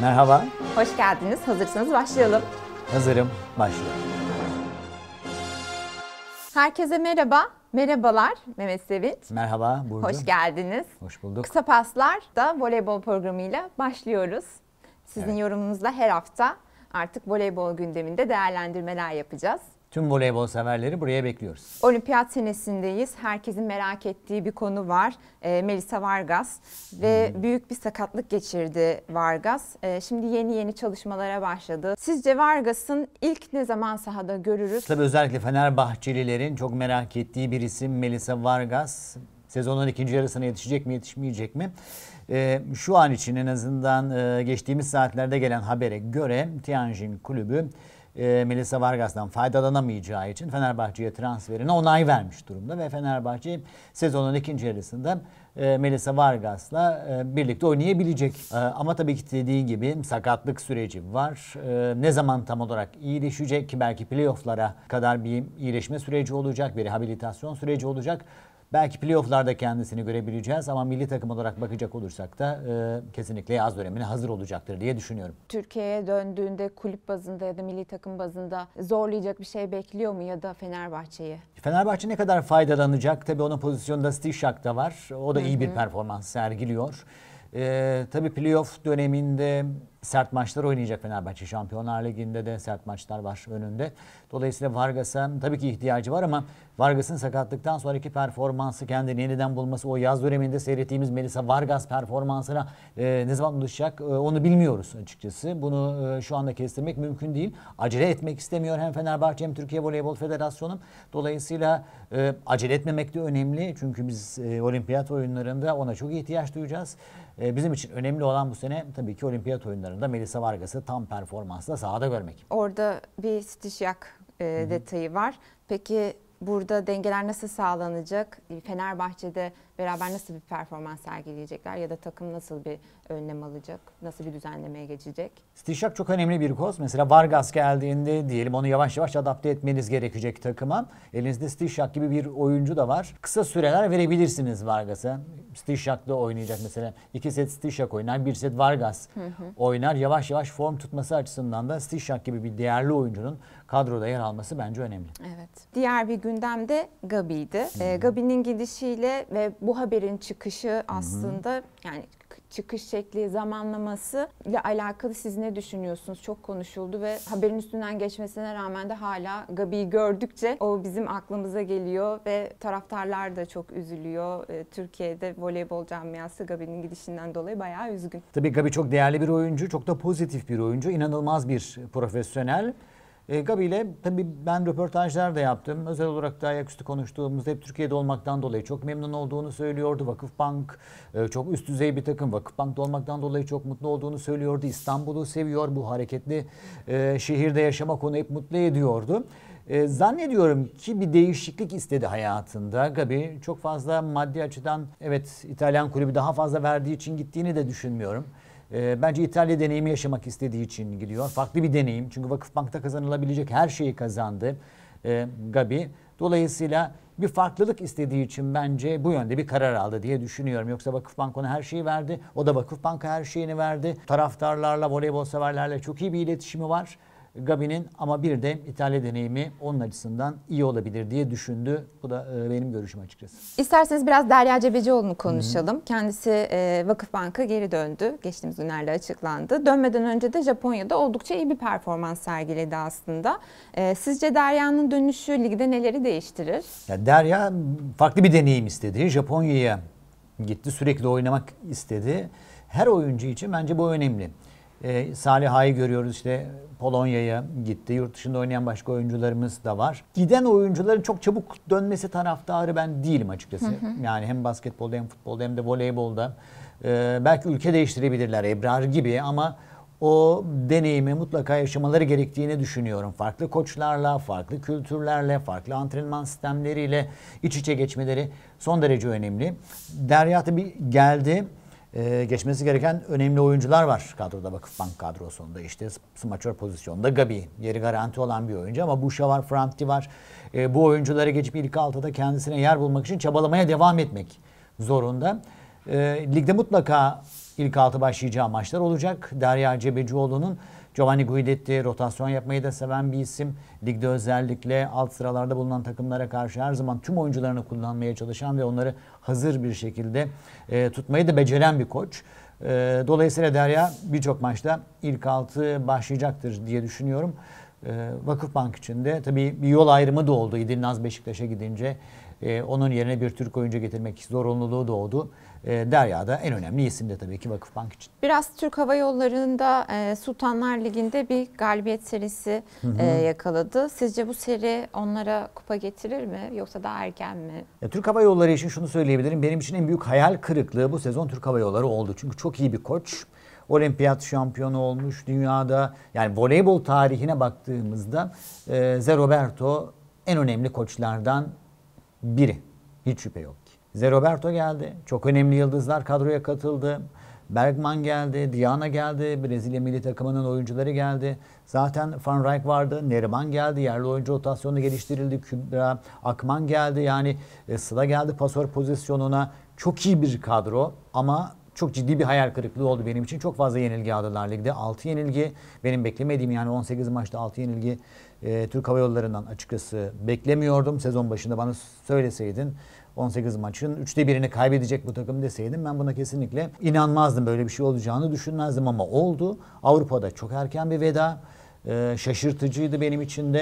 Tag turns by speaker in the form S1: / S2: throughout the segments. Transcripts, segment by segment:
S1: Merhaba.
S2: Hoş geldiniz. Hazırsanız başlayalım.
S1: Hazırım. Başlayalım.
S2: Herkese merhaba. Merhabalar Mehmet Sevinç.
S1: Merhaba Burcu. Hoş
S2: geldiniz.
S1: Hoş bulduk. Kısa
S2: Paslar da voleybol programıyla başlıyoruz. Sizin evet. yorumunuzla her hafta artık voleybol gündeminde değerlendirmeler yapacağız.
S1: Tüm voleybol severleri buraya bekliyoruz.
S2: Olimpiyat senesindeyiz. Herkesin merak ettiği bir konu var. E, Melisa Vargas ve hmm. büyük bir sakatlık geçirdi Vargas. E, şimdi yeni yeni çalışmalara başladı. Sizce Vargas'ın ilk ne zaman sahada görürüz?
S1: Tabii özellikle Fenerbahçelilerin çok merak ettiği bir isim Melisa Vargas. Sezonun ikinci yarısına yetişecek mi yetişmeyecek mi? E, şu an için en azından e, geçtiğimiz saatlerde gelen habere göre Tianjin kulübü e, Melisa Vargas'dan faydalanamayacağı için Fenerbahçe'ye transferine onay vermiş durumda ve Fenerbahçe sezonun ikinci yarısında e, Melisa Vargas'la e, birlikte oynayabilecek. E, ama tabii ki dediğin gibi sakatlık süreci var. E, ne zaman tam olarak iyileşecek ki belki playofflara kadar bir iyileşme süreci olacak, bir rehabilitasyon süreci olacak. Belki playofflarda kendisini görebileceğiz ama milli takım olarak bakacak olursak da e, kesinlikle yaz dönemine hazır olacaktır diye düşünüyorum.
S2: Türkiye'ye döndüğünde kulüp bazında ya da milli takım bazında zorlayacak bir şey bekliyor mu ya da Fenerbahçe'yi?
S1: Fenerbahçe ne kadar faydalanacak? Tabii onun pozisyonunda Stishak da var. O da Hı-hı. iyi bir performans sergiliyor. Ee, tabii playoff döneminde sert maçlar oynayacak Fenerbahçe. Şampiyonlar Ligi'nde de sert maçlar var önünde. Dolayısıyla Vargas'a tabii ki ihtiyacı var ama Vargas'ın sakatlıktan sonraki performansı kendini yeniden bulması, o yaz döneminde seyrettiğimiz Melisa Vargas performansına e, ne zaman ulaşacak e, onu bilmiyoruz açıkçası. Bunu e, şu anda kestirmek mümkün değil. Acele etmek istemiyor hem Fenerbahçe hem Türkiye Voleybol Federasyonu. Dolayısıyla e, acele etmemek de önemli. Çünkü biz e, olimpiyat oyunlarında ona çok ihtiyaç duyacağız. Ee, bizim için önemli olan bu sene tabii ki olimpiyat oyunlarında Melisa Vargas'ı tam performansla sahada görmek.
S2: Orada bir stişyak e, detayı var. Peki burada dengeler nasıl sağlanacak? Fenerbahçe'de beraber nasıl bir performans sergileyecekler ya da takım nasıl bir önlem alacak, nasıl bir düzenlemeye geçecek?
S1: Stishak çok önemli bir koz. Mesela Vargas geldiğinde diyelim onu yavaş yavaş adapte etmeniz gerekecek takıma. Elinizde Stishak gibi bir oyuncu da var. Kısa süreler verebilirsiniz Vargas'a. Stishak da oynayacak mesela. iki set Stishak oynar, bir set Vargas hı hı. oynar. Yavaş yavaş form tutması açısından da Stishak gibi bir değerli oyuncunun kadroda yer alması bence önemli.
S2: Evet. Diğer bir gündemde Gabi'ydi. Ee, Gabi'nin gidişiyle ve bu bu haberin çıkışı aslında Hı-hı. yani çıkış şekli, zamanlaması ile alakalı siz ne düşünüyorsunuz? Çok konuşuldu ve haberin üstünden geçmesine rağmen de hala Gabi'yi gördükçe o bizim aklımıza geliyor ve taraftarlar da çok üzülüyor. E, Türkiye'de voleybol camiası Gabi'nin gidişinden dolayı bayağı üzgün.
S1: Tabii Gabi çok değerli bir oyuncu, çok da pozitif bir oyuncu, inanılmaz bir profesyonel. E, Gabi ile tabii ben röportajlar da yaptım. Özel olarak da ayaküstü konuştuğumuz hep Türkiye'de olmaktan dolayı çok memnun olduğunu söylüyordu. Vakıfbank e, çok üst düzey bir takım. Vakıfbank'ta olmaktan dolayı çok mutlu olduğunu söylüyordu. İstanbul'u seviyor. Bu hareketli e, şehirde yaşamak onu hep mutlu ediyordu. E, zannediyorum ki bir değişiklik istedi hayatında. Gabi çok fazla maddi açıdan evet İtalyan kulübü daha fazla verdiği için gittiğini de düşünmüyorum. E, bence İtalya deneyimi yaşamak istediği için gidiyor. Farklı bir deneyim. Çünkü Vakıfbank'ta kazanılabilecek her şeyi kazandı e, Gabi. Dolayısıyla bir farklılık istediği için bence bu yönde bir karar aldı diye düşünüyorum. Yoksa Vakıfbank ona her şeyi verdi. O da Vakıfbank'a her şeyini verdi. Taraftarlarla, voleybol severlerle çok iyi bir iletişimi var. Gabi'nin ama bir de İtalya deneyimi onun açısından iyi olabilir diye düşündü. Bu da e, benim görüşüm açıkçası.
S2: İsterseniz biraz Derya Cebecioğlu'nu konuşalım. Hı-hı. Kendisi e, Vakıfbank'a geri döndü. Geçtiğimiz günlerde açıklandı. Dönmeden önce de Japonya'da oldukça iyi bir performans sergiledi aslında. E, sizce Derya'nın dönüşü ligde neleri değiştirir?
S1: Ya Derya farklı bir deneyim istedi. Japonya'ya gitti. Sürekli oynamak istedi. Her oyuncu için bence bu önemli. E, Salih Ağa'yı görüyoruz işte Polonya'ya gitti. Yurt dışında oynayan başka oyuncularımız da var. Giden oyuncuların çok çabuk dönmesi taraftarı ben değilim açıkçası. Hı hı. Yani hem basketbolda hem futbolda hem de voleybolda. E, belki ülke değiştirebilirler Ebrar gibi ama o deneyimi mutlaka yaşamaları gerektiğini düşünüyorum. Farklı koçlarla, farklı kültürlerle, farklı antrenman sistemleriyle iç içe geçmeleri son derece önemli. Derya tabii geldi e, geçmesi gereken önemli oyuncular var kadroda Vakıfbank kadrosunda. işte smaçör pozisyonda Gabi yeri garanti olan bir oyuncu ama Buşa var, Franti var. E, bu oyunculara geçip ilk altıda kendisine yer bulmak için çabalamaya devam etmek zorunda. E, ligde mutlaka ilk altı başlayacağı maçlar olacak. Derya Cebecioğlu'nun Giovanni Guidetti rotasyon yapmayı da seven bir isim. Ligde özellikle alt sıralarda bulunan takımlara karşı her zaman tüm oyuncularını kullanmaya çalışan ve onları hazır bir şekilde e, tutmayı da beceren bir koç. E, dolayısıyla Derya birçok maçta ilk altı başlayacaktır diye düşünüyorum. E, Vakıfbank için de tabii bir yol ayrımı da oldu İdil Naz Beşiktaş'a gidince. E, onun yerine bir Türk oyuncu getirmek zorunluluğu doğdu e, Derya'da en önemli isim de tabii ki Vakıfbank için.
S2: Biraz Türk Hava Yolları'nda e, Sultanlar Ligi'nde bir galibiyet serisi E, yakaladı. Sizce bu seri onlara kupa getirir mi yoksa daha erken mi?
S1: Ya, Türk Hava Yolları için şunu söyleyebilirim. Benim için en büyük hayal kırıklığı bu sezon Türk Hava Yolları oldu. Çünkü çok iyi bir koç. Olimpiyat şampiyonu olmuş dünyada. Yani voleybol tarihine baktığımızda e, Zeroberto en önemli koçlardan biri. Hiç şüphe yok. Zeroberto geldi. Çok önemli yıldızlar kadroya katıldı. Bergman geldi, Diana geldi, Brezilya milli takımının oyuncuları geldi. Zaten Van Rijk vardı, Neriman geldi, yerli oyuncu rotasyonu geliştirildi, Kübra Akman geldi. Yani e, Sıla geldi pasör pozisyonuna. Çok iyi bir kadro ama çok ciddi bir hayal kırıklığı oldu benim için. Çok fazla yenilgi aldılar ligde. 6 yenilgi benim beklemediğim yani 18 maçta 6 yenilgi e, Türk Hava Yolları'ndan açıkçası beklemiyordum. Sezon başında bana söyleseydin 18 maçın 3'te birini kaybedecek bu takım deseydim ben buna kesinlikle inanmazdım. Böyle bir şey olacağını düşünmezdim ama oldu. Avrupa'da çok erken bir veda. E, şaşırtıcıydı benim için de.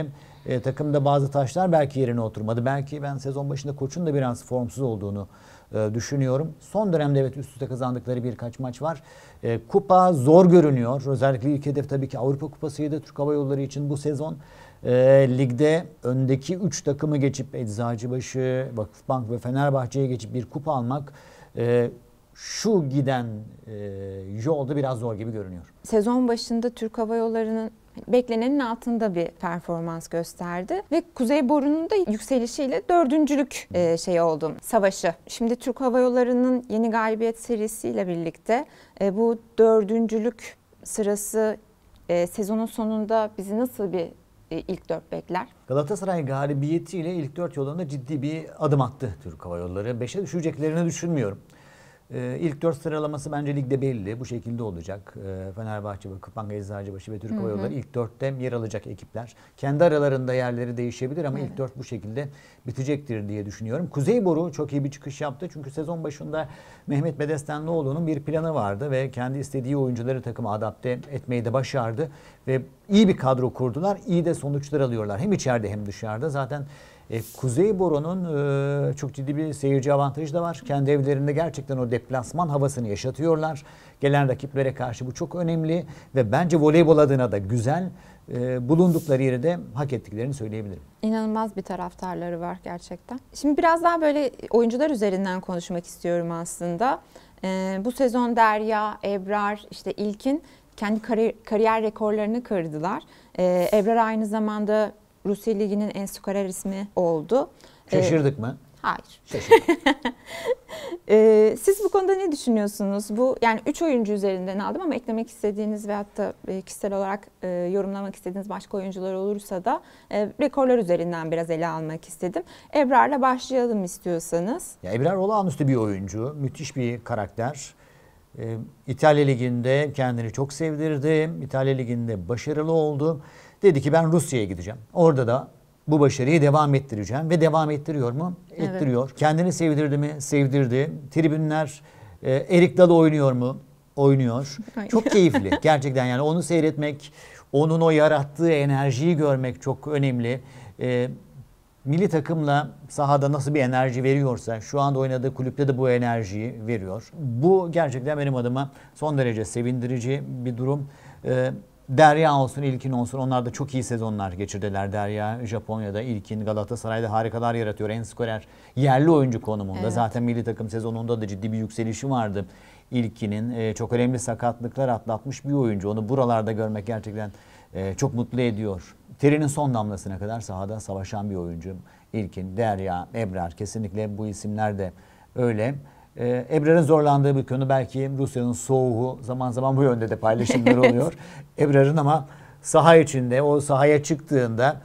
S1: E, ee, takımda bazı taşlar belki yerine oturmadı. Belki ben sezon başında koçun da biraz formsuz olduğunu e, düşünüyorum. Son dönemde evet üst üste kazandıkları birkaç maç var. E, kupa zor görünüyor. Özellikle ilk hedef tabii ki Avrupa Kupası'ydı Türk Hava Yolları için bu sezon. E, ligde öndeki 3 takımı geçip Eczacıbaşı, Vakıfbank ve Fenerbahçe'ye geçip bir kupa almak e, şu giden e, yolda biraz zor gibi görünüyor.
S2: Sezon başında Türk Hava Yolları'nın beklenenin altında bir performans gösterdi. Ve Kuzey Boru'nun da yükselişiyle dördüncülük e, şey oldu, savaşı. Şimdi Türk Hava Yolları'nın yeni galibiyet serisiyle birlikte e, bu dördüncülük sırası e, sezonun sonunda bizi nasıl bir e, ilk dört bekler.
S1: Galatasaray galibiyetiyle ilk dört yolunda ciddi bir adım attı Türk Hava Yolları. Beşe düşeceklerini düşünmüyorum. Ee, ilk dört sıralaması bence ligde belli. Bu şekilde olacak. E, Fenerbahçe, Vakıfbank, Eczacıbaşı ve Türk Hava Yolları ilk dörtte yer alacak ekipler. Kendi aralarında yerleri değişebilir ama evet. ilk dört bu şekilde bitecektir diye düşünüyorum. Kuzey Boru çok iyi bir çıkış yaptı. Çünkü sezon başında Mehmet Bedestenlioğlu'nun bir planı vardı ve kendi istediği oyuncuları takıma adapte etmeyi de başardı. Ve iyi bir kadro kurdular. İyi de sonuçlar alıyorlar. Hem içeride hem dışarıda. Zaten e, Kuzey Boru'nun e, çok ciddi bir seyirci avantajı da var. Kendi evlerinde gerçekten o deplasman havasını yaşatıyorlar. Gelen rakiplere karşı bu çok önemli ve bence voleybol adına da güzel e, bulundukları yeri de hak ettiklerini söyleyebilirim.
S2: İnanılmaz bir taraftarları var gerçekten. Şimdi biraz daha böyle oyuncular üzerinden konuşmak istiyorum aslında. E, bu sezon Derya, Ebrar, işte İlkin kendi kariyer, kariyer rekorlarını kırdılar. E, Ebrar aynı zamanda Rusya Ligi'nin en skorer ismi oldu. Ee, Şaşırdık ee, mı? Hayır. Şaşırdık. ee, siz bu konuda ne düşünüyorsunuz? Bu yani 3 oyuncu üzerinden aldım ama eklemek istediğiniz ve da e, kişisel olarak e, yorumlamak istediğiniz başka oyuncular olursa da e, rekorlar üzerinden biraz ele almak istedim. Ebrar'la başlayalım istiyorsanız. Ya
S1: Ebrar olağanüstü bir oyuncu. Müthiş bir karakter. Ee, İtalya Ligi'nde kendini çok sevdirdi. İtalya Ligi'nde başarılı oldu. Dedi ki ben Rusya'ya gideceğim. Orada da bu başarıyı devam ettireceğim ve devam ettiriyor mu? Evet. Ettiriyor. Kendini sevdirdi mi? Sevdirdi. Tribünler e, Erik Dalı oynuyor mu? Oynuyor. Çok keyifli gerçekten yani onu seyretmek, onun o yarattığı enerjiyi görmek çok önemli. E, milli takımla sahada nasıl bir enerji veriyorsa şu anda oynadığı kulüpte de bu enerjiyi veriyor. Bu gerçekten benim adıma son derece sevindirici bir durum. E, Derya olsun, İlkin olsun. Onlar da çok iyi sezonlar geçirdiler. Derya Japonya'da, ilkin, Galatasaray'da harikalar yaratıyor. En skorer yerli oyuncu konumunda. Evet. Zaten milli takım sezonunda da ciddi bir yükselişi vardı. İlkin'in e, çok önemli sakatlıklar atlatmış bir oyuncu. Onu buralarda görmek gerçekten e, çok mutlu ediyor. Terinin son damlasına kadar sahada savaşan bir oyuncu. İlkin, Derya, Ebrar kesinlikle bu isimler de öyle. Ee, Ebrar'ın zorlandığı bir konu belki Rusya'nın soğuğu zaman zaman bu yönde de paylaşımlar oluyor. Ebrar'ın ama saha içinde o sahaya çıktığında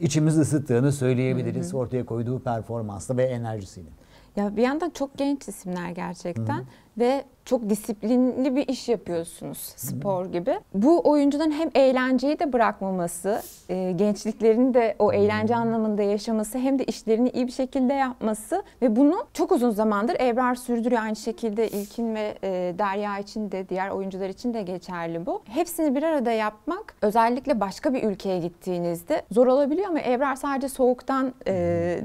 S1: içimiz ısıttığını söyleyebiliriz hı hı. ortaya koyduğu performansla ve enerjisiyle.
S2: Ya bir yandan çok genç isimler gerçekten hı hı. ve çok disiplinli bir iş yapıyorsunuz spor gibi. Bu oyuncuların hem eğlenceyi de bırakmaması, e, gençliklerini de o eğlence anlamında yaşaması hem de işlerini iyi bir şekilde yapması ve bunu çok uzun zamandır Ebrar sürdürüyor. Aynı şekilde İlkin ve e, Derya için de diğer oyuncular için de geçerli bu. Hepsini bir arada yapmak özellikle başka bir ülkeye gittiğinizde zor olabiliyor ama Ebrar sadece soğuktan e,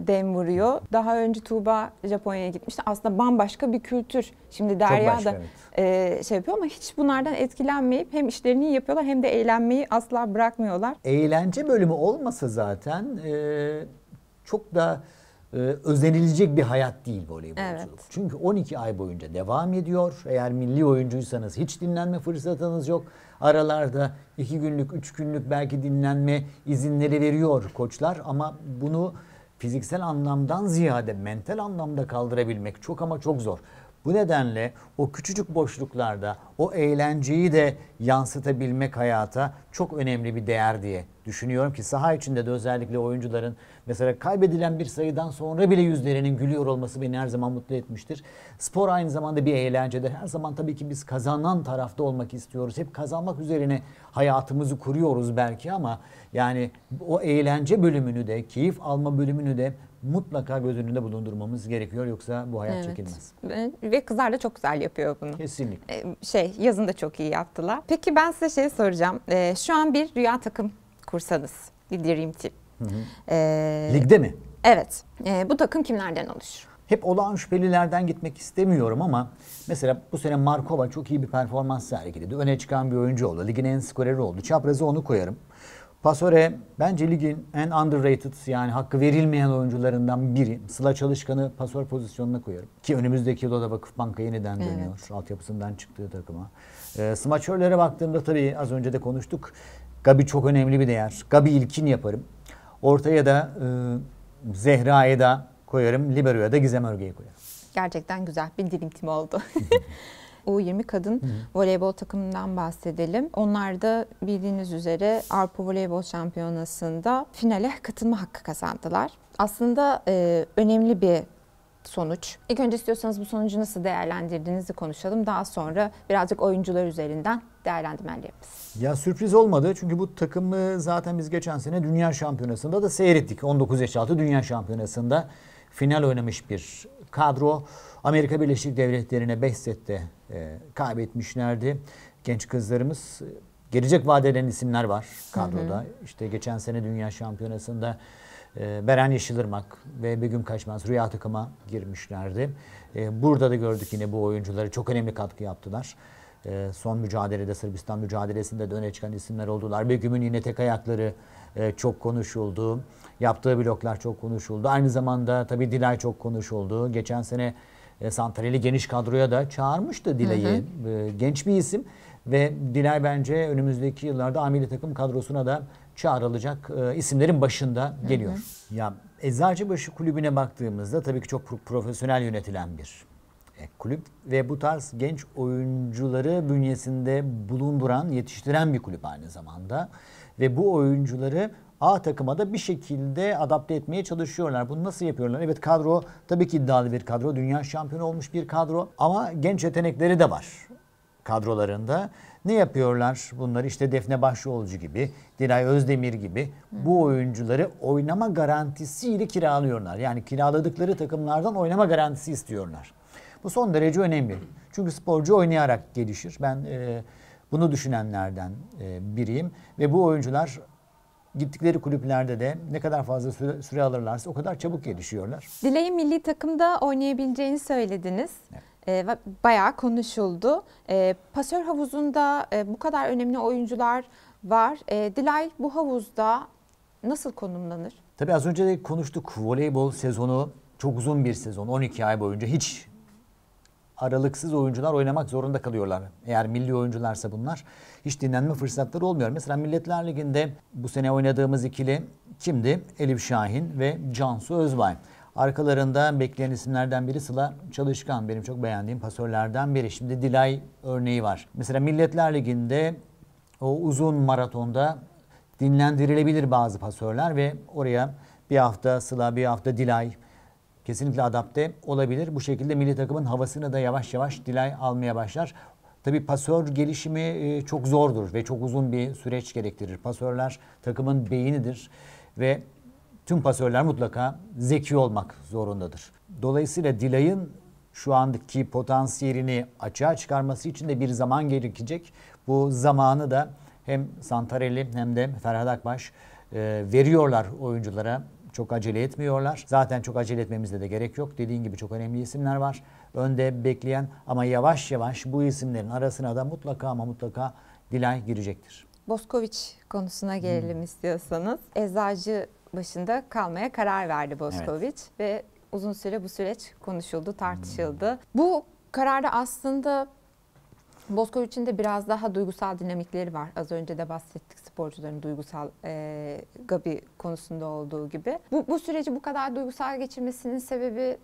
S2: dem vuruyor. Daha önce Tuğba Japonya'ya gitmişti. Aslında bambaşka bir kültür. Şimdi Derya da da evet. e, şey yapıyor ama hiç bunlardan etkilenmeyip hem işlerini yapıyorlar hem de eğlenmeyi asla bırakmıyorlar.
S1: Eğlence bölümü olmasa zaten e, çok da e, özenilecek bir hayat değil voleybolculuk. Evet. Çünkü 12 ay boyunca devam ediyor. Eğer milli oyuncuysanız hiç dinlenme fırsatınız yok. Aralarda iki günlük, üç günlük belki dinlenme izinleri veriyor koçlar ama bunu fiziksel anlamdan ziyade mental anlamda kaldırabilmek çok ama çok zor. Bu nedenle o küçücük boşluklarda o eğlenceyi de yansıtabilmek hayata çok önemli bir değer diye düşünüyorum ki saha içinde de özellikle oyuncuların mesela kaybedilen bir sayıdan sonra bile yüzlerinin gülüyor olması beni her zaman mutlu etmiştir. Spor aynı zamanda bir eğlencedir. Her zaman tabii ki biz kazanan tarafta olmak istiyoruz. Hep kazanmak üzerine hayatımızı kuruyoruz belki ama yani o eğlence bölümünü de, keyif alma bölümünü de mutlaka göz önünde bulundurmamız gerekiyor yoksa bu hayat evet. çekilmez.
S2: Ve kızlar da çok güzel yapıyor bunu. Kesinlikle. Ee, şey yazın da çok iyi yaptılar. Peki ben size şey soracağım. Ee, şu an bir rüya takım kursanız bir Dream Team. Hı hı. Ee, Ligde mi? Evet. Ee, bu takım kimlerden oluşur?
S1: Hep olağan şüphelilerden gitmek istemiyorum ama mesela bu sene Markova çok iyi bir performans sergiledi. Öne çıkan bir oyuncu oldu. Ligin en skoreri oldu. Çaprazı onu koyarım. Pasore bence ligin en underrated yani hakkı verilmeyen oyuncularından biri. Sıla Çalışkan'ı pasör pozisyonuna koyarım. Ki önümüzdeki yılda da Vakıf Banka yeniden dönüyor. Evet. Altyapısından çıktığı takıma. E, smaçörlere baktığımda tabii az önce de konuştuk. Gabi çok önemli bir değer. Gabi ilkin yaparım. Ortaya da e, Zehra'ya da koyarım. Libero'ya da Gizem
S2: Örge'yi koyarım. Gerçekten güzel bir dilim timi oldu. U20 kadın Hı. voleybol takımından bahsedelim. Onlar da bildiğiniz üzere Avrupa Voleybol Şampiyonası'nda finale katılma hakkı kazandılar. Aslında e, önemli bir sonuç. İlk önce istiyorsanız bu sonucu nasıl değerlendirdiğinizi konuşalım. Daha sonra birazcık oyuncular üzerinden değerlendirmeliyiz.
S1: Ya sürpriz olmadı çünkü bu takımı zaten biz geçen sene Dünya Şampiyonası'nda da seyrettik. 19 yaş altı Dünya Şampiyonası'nda final oynamış bir kadro. Amerika Birleşik Devletleri'ne 5 sette e, kaybetmişlerdi. Genç kızlarımız e, gelecek vadeden isimler var kadroda. Hı hı. İşte geçen sene Dünya Şampiyonası'nda e, Beren Yeşilırmak ve bir gün Kaçmaz Rüya takıma girmişlerdi. E, burada da gördük yine bu oyuncuları çok önemli katkı yaptılar. E, son mücadelede Sırbistan mücadelesinde de öne çıkan isimler oldular. Bir gün yine tek ayakları e, çok konuşuldu. Yaptığı bloklar çok konuşuldu. Aynı zamanda tabii Dilay çok konuşuldu. Geçen sene e, geniş kadroya da çağırmıştı Dilay'ı. E, genç bir isim ve Dilay bence önümüzdeki yıllarda amili takım kadrosuna da çağrılacak e, isimlerin başında geliyor. Hı hı. Ya Eczacıbaşı kulübüne baktığımızda tabii ki çok profesyonel yönetilen bir kulüp ve bu tarz genç oyuncuları bünyesinde bulunduran, yetiştiren bir kulüp aynı zamanda ve bu oyuncuları A takıma da bir şekilde adapte etmeye çalışıyorlar. Bunu nasıl yapıyorlar? Evet kadro tabii ki iddialı bir kadro. Dünya şampiyonu olmuş bir kadro ama genç yetenekleri de var kadrolarında. Ne yapıyorlar bunları? İşte Defne Başyolcu gibi, Dilay Özdemir gibi bu oyuncuları oynama garantisiyle kiralıyorlar. Yani kiraladıkları takımlardan oynama garantisi istiyorlar. Bu son derece önemli. Çünkü sporcu oynayarak gelişir. Ben e, bunu düşünenlerden e, biriyim. Ve bu oyuncular gittikleri kulüplerde de ne kadar fazla süre, süre alırlarsa o kadar çabuk gelişiyorlar.
S2: Dileği milli takımda oynayabileceğini söylediniz. Evet. E, bayağı konuşuldu. E, pasör havuzunda e, bu kadar önemli oyuncular var. E, Dilay bu havuzda nasıl konumlanır?
S1: Tabii az önce de konuştuk. Voleybol sezonu çok uzun bir sezon. 12 ay boyunca hiç aralıksız oyuncular oynamak zorunda kalıyorlar. Eğer milli oyuncularsa bunlar hiç dinlenme fırsatları olmuyor. Mesela Milletler Ligi'nde bu sene oynadığımız ikili kimdi? Elif Şahin ve Cansu Özbay. Arkalarında bekleyen isimlerden biri Sıla Çalışkan. Benim çok beğendiğim pasörlerden biri. Şimdi Dilay örneği var. Mesela Milletler Ligi'nde o uzun maratonda dinlendirilebilir bazı pasörler ve oraya bir hafta Sıla, bir hafta Dilay, kesinlikle adapte olabilir. Bu şekilde milli takımın havasını da yavaş yavaş Dilay almaya başlar. Tabii pasör gelişimi e, çok zordur ve çok uzun bir süreç gerektirir. Pasörler takımın beynidir ve tüm pasörler mutlaka zeki olmak zorundadır. Dolayısıyla Dilay'ın şu andaki potansiyelini açığa çıkarması için de bir zaman gerekecek. Bu zamanı da hem Santarelli hem de Ferhat Akbaş e, veriyorlar oyunculara. Çok acele etmiyorlar. Zaten çok acele etmemizde de gerek yok. Dediğin gibi çok önemli isimler var. Önde bekleyen ama yavaş yavaş bu isimlerin arasına da mutlaka ama mutlaka Dilay girecektir.
S2: Boskoviç konusuna hmm. gelelim hmm. istiyorsanız. Eczacı başında kalmaya karar verdi Boskoviç evet. ve uzun süre bu süreç konuşuldu, tartışıldı. Hmm. Bu kararda aslında Boskoviç'in de biraz daha duygusal dinamikleri var. Az önce de bahsettik sporcuların duygusal e, Gabi konusunda olduğu gibi. Bu, bu süreci bu kadar duygusal geçirmesinin sebebi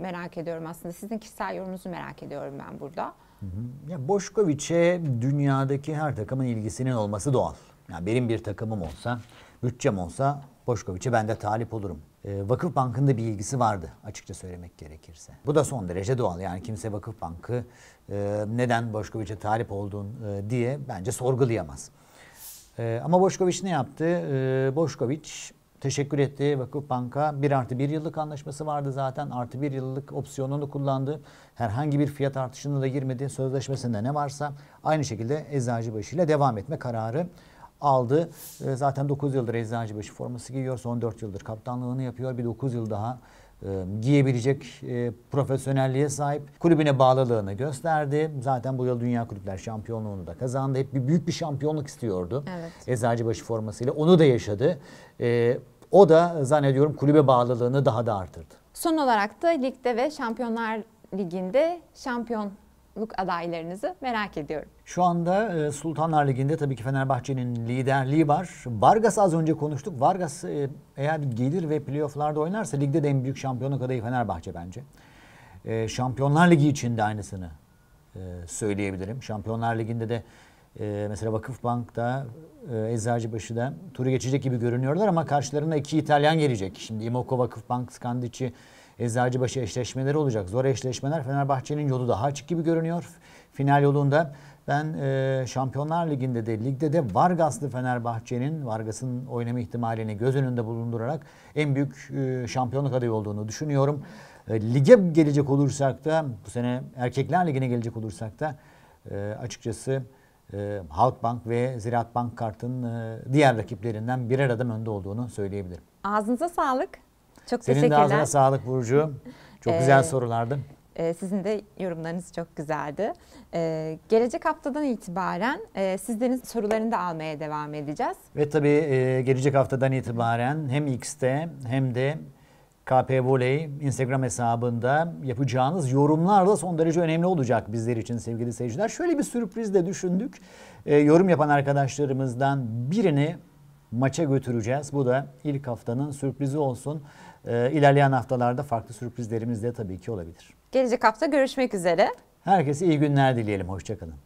S2: merak ediyorum aslında. Sizin kişisel yorumunuzu merak ediyorum ben burada. Hı
S1: Ya Boşkoviç'e dünyadaki her takımın ilgisinin olması doğal. Yani benim bir takımım olsa, bütçem olsa Boşkoviç'e ben de talip olurum. E, Vakıf Bank'ın da bir ilgisi vardı açıkça söylemek gerekirse. Bu da son derece doğal. Yani kimse Vakıf Bank'ı e, neden Boşkoviç'e talip oldun e, diye bence sorgulayamaz. Ee, ama Boşkoviç ne yaptı? E, Boşkoviç teşekkür etti Vakıfbank'a. 1 artı 1 yıllık anlaşması vardı zaten. Artı 1 yıllık opsiyonunu kullandı. Herhangi bir fiyat artışına da girmedi. Sözleşmesinde ne varsa aynı şekilde Eczacıbaşı ile devam etme kararı aldı. E, zaten 9 yıldır Eczacıbaşı forması giyiyor. Son 4 yıldır kaptanlığını yapıyor. Bir 9 yıl daha e, giyebilecek e, profesyonelliğe sahip. Kulübüne bağlılığını gösterdi. Zaten bu yıl Dünya Kulüpler Şampiyonluğunu da kazandı. Hep bir büyük bir şampiyonluk istiyordu. Evet. Eczacıbaşı formasıyla. Onu da yaşadı. E, o da zannediyorum kulübe bağlılığını daha da artırdı.
S2: Son olarak da ligde ve Şampiyonlar Ligi'nde şampiyon şampiyonluk adaylarınızı merak ediyorum.
S1: Şu anda e, Sultanlar Ligi'nde tabii ki Fenerbahçe'nin liderliği var. Vargas az önce konuştuk. Vargas e, eğer gelir ve playofflarda oynarsa ligde de en büyük şampiyonluk adayı Fenerbahçe bence. E, Şampiyonlar Ligi için de aynısını söyleyebilirim. Şampiyonlar Ligi'nde de ee, mesela Vakıfbank'ta, e, Eczacıbaşı'da turu geçecek gibi görünüyorlar ama karşılarına iki İtalyan gelecek. Şimdi Imoko, Vakıfbank, Skandici Eczacıbaşı eşleşmeleri olacak. Zor eşleşmeler. Fenerbahçe'nin yolu daha açık gibi görünüyor. Final yolunda ben e, Şampiyonlar Ligi'nde de ligde de Vargaslı Fenerbahçe'nin Vargas'ın oynama ihtimalini göz önünde bulundurarak en büyük e, şampiyonluk adayı olduğunu düşünüyorum. E, lige gelecek olursak da bu sene Erkekler Ligi'ne gelecek olursak da e, açıkçası e, Halkbank ve Ziraat Bank Kart'ın e, diğer rakiplerinden birer adım önde olduğunu söyleyebilirim.
S2: Ağzınıza sağlık. Çok Senin teşekkürler. Senin de ağzına
S1: sağlık Burcu. Çok ee, güzel sorulardı.
S2: E, sizin de yorumlarınız çok güzeldi. E, gelecek haftadan itibaren e, sizlerin sorularını da almaya devam edeceğiz.
S1: Ve tabii e, gelecek haftadan itibaren hem X'te hem de KP Voley Instagram hesabında yapacağınız yorumlar da son derece önemli olacak bizler için sevgili seyirciler. Şöyle bir sürpriz de düşündük. E, yorum yapan arkadaşlarımızdan birini maça götüreceğiz. Bu da ilk haftanın sürprizi olsun. E, ilerleyen haftalarda farklı sürprizlerimiz de tabii ki olabilir.
S2: Gelecek hafta görüşmek üzere.
S1: Herkese iyi günler dileyelim. Hoşçakalın.